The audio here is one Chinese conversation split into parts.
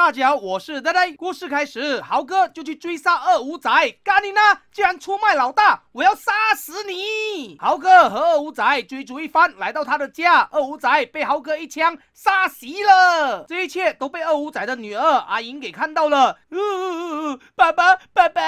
大家好，我是呆呆。故事开始，豪哥就去追杀二五仔，甘尼娜居然出卖老大，我要杀死你！豪哥和二五仔追逐一番，来到他的家，二五仔被豪哥一枪杀死了。这一切都被二五仔的女儿阿莹给看到了。呜呜呜，爸爸，爸爸！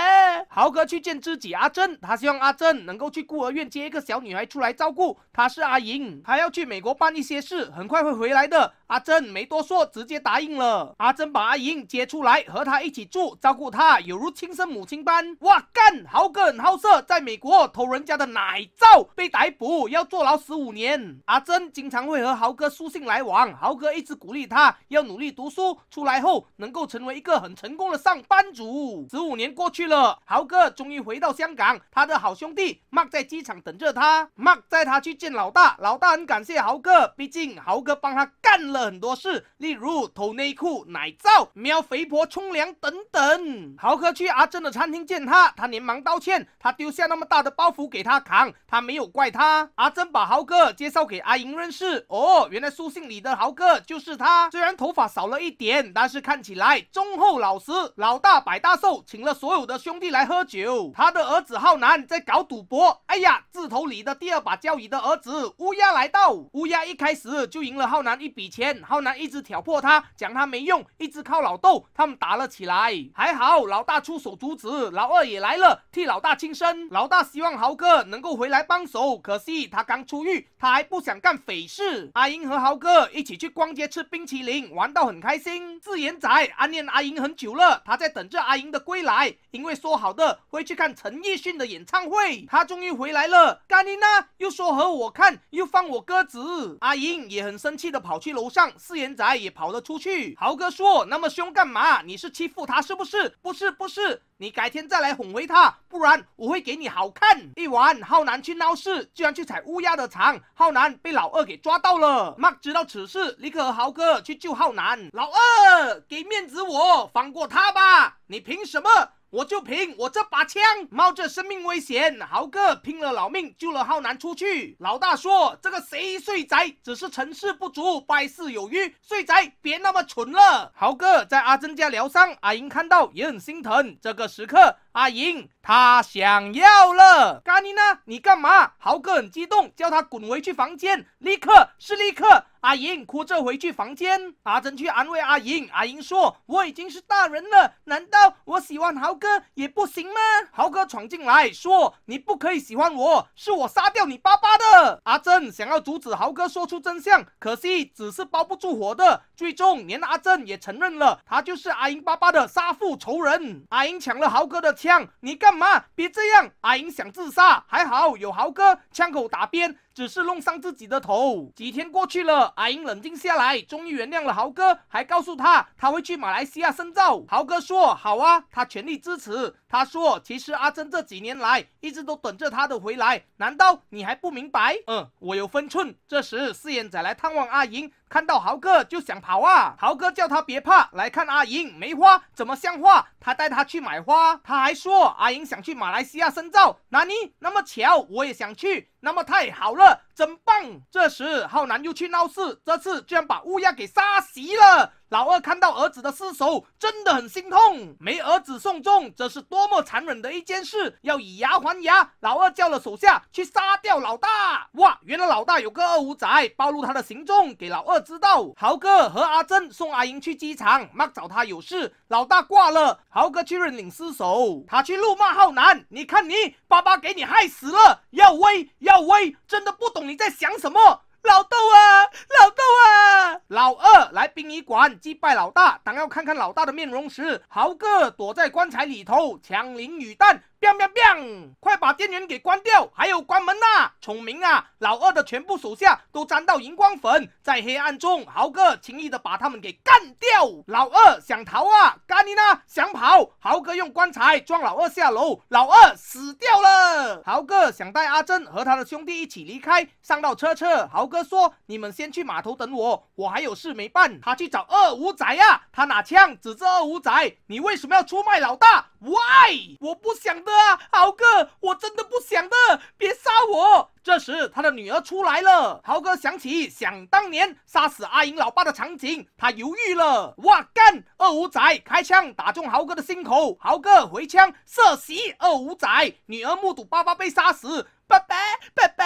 豪哥去见知己阿珍，他希望阿珍能够去孤儿院接一个小女孩出来照顾，她是阿莹，他要去美国办一些事，很快会回来的。阿珍没多说，直接答应了。阿珍把。阿英接出来和他一起住，照顾他，有如亲生母亲般。哇干！豪哥很好色，在美国偷人家的奶罩，被逮捕要坐牢十五年。阿珍经常会和豪哥书信来往，豪哥一直鼓励他要努力读书，出来后能够成为一个很成功的上班族。十五年过去了，豪哥终于回到香港，他的好兄弟 Mark 在机场等着他。Mark 带他去见老大，老大很感谢豪哥，毕竟豪哥帮他干了很多事，例如偷内裤、奶罩。喵肥婆冲凉等等，豪哥去阿珍的餐厅见他，他连忙道歉，他丢下那么大的包袱给他扛，他没有怪他。阿珍把豪哥介绍给阿莹认识。哦，原来书信里的豪哥就是他，虽然头发少了一点，但是看起来忠厚老实。老大百大寿，请了所有的兄弟来喝酒。他的儿子浩南在搞赌博。哎呀，字头里的第二把交椅的儿子乌鸦来到。乌鸦一开始就赢了浩南一笔钱，浩南一直挑破他，讲他没用，一直。靠老豆，他们打了起来，还好老大出手阻止，老二也来了，替老大轻生。老大希望豪哥能够回来帮手，可惜他刚出狱，他还不想干匪事。阿英和豪哥一起去逛街吃冰淇淋，玩到很开心。四眼仔暗恋阿英很久了，他在等着阿英的归来，因为说好的会去看陈奕迅的演唱会，他终于回来了。甘妮娜又说和我看，又放我鸽子。阿英也很生气的跑去楼上，四眼仔也跑了出去。豪哥说。那么凶干嘛？你是欺负他是不是？不是不是，你改天再来哄回他，不然我会给你好看。一晚，浩南去闹事，居然去踩乌鸦的场，浩南被老二给抓到了。Mark 知道此事，立刻和豪哥去救浩南。老二，给面子我放过他吧，你凭什么？我就凭我这把枪，冒着生命危险，豪哥拼了老命救了浩南出去。老大说：“这个一岁仔只是成事不足败事有余，岁仔别那么蠢了。”豪哥在阿珍家疗伤，阿英看到也很心疼。这个时刻，阿英他想要了。咖尼呢？你干嘛？豪哥很激动，叫他滚回去房间，立刻是立刻。阿英哭着回去房间，阿珍去安慰阿英。阿英说：“我已经是大人了，难道我喜欢豪哥也不行吗？”豪哥闯进来，说：“你不可以喜欢我，是我杀掉你爸爸的。”阿珍想要阻止豪哥说出真相，可惜只是包不住火的。最终，连阿珍也承认了，他就是阿英爸爸的杀父仇人。阿英抢了豪哥的枪，你干嘛？别这样！阿英想自杀，还好有豪哥，枪口打边。只是弄伤自己的头。几天过去了，阿英冷静下来，终于原谅了豪哥，还告诉他他会去马来西亚深造。豪哥说：“好啊，他全力支持。”他说：“其实阿珍这几年来一直都等着他的回来，难道你还不明白？”嗯，我有分寸。这时，四眼仔来探望阿英。看到豪哥就想跑啊！豪哥叫他别怕，来看阿莹。梅花怎么像画？他带他去买花。他还说阿莹想去马来西亚深造。纳尼那么巧，我也想去。那么太好了。真棒！这时，浩南又去闹事，这次居然把乌鸦给杀死了。老二看到儿子的尸首，真的很心痛。没儿子送终，这是多么残忍的一件事！要以牙还牙，老二叫了手下去杀掉老大。哇，原来老大有个二五仔，暴露他的行踪给老二知道。豪哥和阿珍送阿英去机场，妈找他有事。老大挂了，豪哥去认领尸首，他去怒骂浩南。你看你，爸爸给你害死了，要威要威，真的不懂。你在想什么，老豆啊，老豆啊！老二来殡仪馆祭拜老大，当要看看老大的面容时，豪哥躲在棺材里头，强林雨弹，bang，快把电源给关掉，还有关门呐！聪明啊，老二的全部手下都沾到荧光粉，在黑暗中，豪哥轻易的把他们给干掉。老二想逃啊！你呢？想跑？豪哥用棺材撞老二下楼，老二死掉了。豪哥想带阿珍和他的兄弟一起离开，上到车车。豪哥说：“你们先去码头等我，我还有事没办。”他去找二五仔呀！他拿枪指着二五仔：“你为什么要出卖老大？Why？我不想的，啊，豪哥，我真的不想的，别杀我。”这时，他的女儿出来了。豪哥想起想当年杀死阿银老爸的场景，他犹豫了。哇干！二五仔开枪打中豪哥的心口，豪哥回枪射死。二五仔。女儿目睹爸爸被杀死。拜拜拜拜！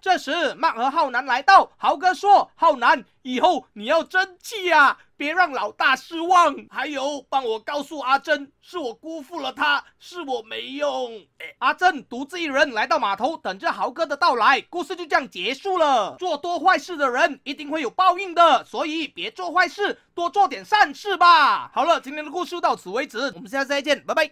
这时，曼和浩南来到。豪哥说：“浩南，以后你要争气啊，别让老大失望。还有，帮我告诉阿珍，是我辜负了她，是我没用。”阿珍独自一人来到码头，等着豪哥的到来。故事就这样结束了。做多坏事的人一定会有报应的，所以别做坏事，多做点善事吧。好了，今天的故事到此为止，我们下次再见，拜拜。